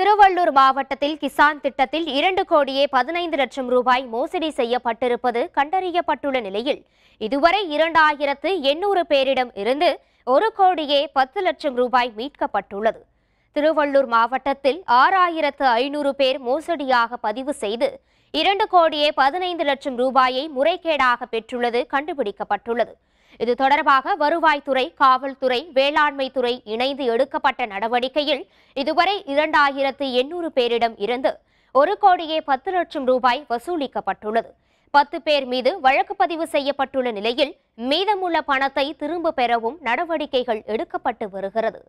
திருவள்ளூர் மாவட்டத்தில் கிசான் திட்டத்தில் இரண்டு கோடியே பதினைந்து லட்சம் ரூபாய் மோசடி செய்யப்பட்டிருப்பது கண்டறியப்பட்டுள்ள நிலையில் இதுவரை இரண்டாயிரத்து எண்ணூறு பேரிடம் இருந்து ஒரு கோடியே பத்து லட்சம் ரூபாய் மீட்கப்பட்டுள்ளது திருவள்ளூர் மாவட்டத்தில் ஆறாயிரத்து ஐநூறு பேர் மோசடியாக பதிவு செய்து இரண்டு கோடியே பதினைந்து லட்சம் ரூபாயை முறைகேடாக பெற்றுள்ளது கண்டுபிடிக்கப்பட்டுள்ளது இது தொடர்பாக வருவாய்த்துறை காவல்துறை வேளாண்மை துறை இணைந்து எடுக்கப்பட்ட நடவடிக்கையில் இதுவரை இரண்டாயிரத்து எண்ணூறு பேரிடம் இருந்து ஒரு கோடியே பத்து லட்சம் ரூபாய் வசூலிக்கப்பட்டுள்ளது பத்து பேர் மீது வழக்கு பதிவு செய்யப்பட்டுள்ள நிலையில் மீதமுள்ள பணத்தை திரும்ப பெறவும் நடவடிக்கைகள் எடுக்கப்பட்டு வருகிறது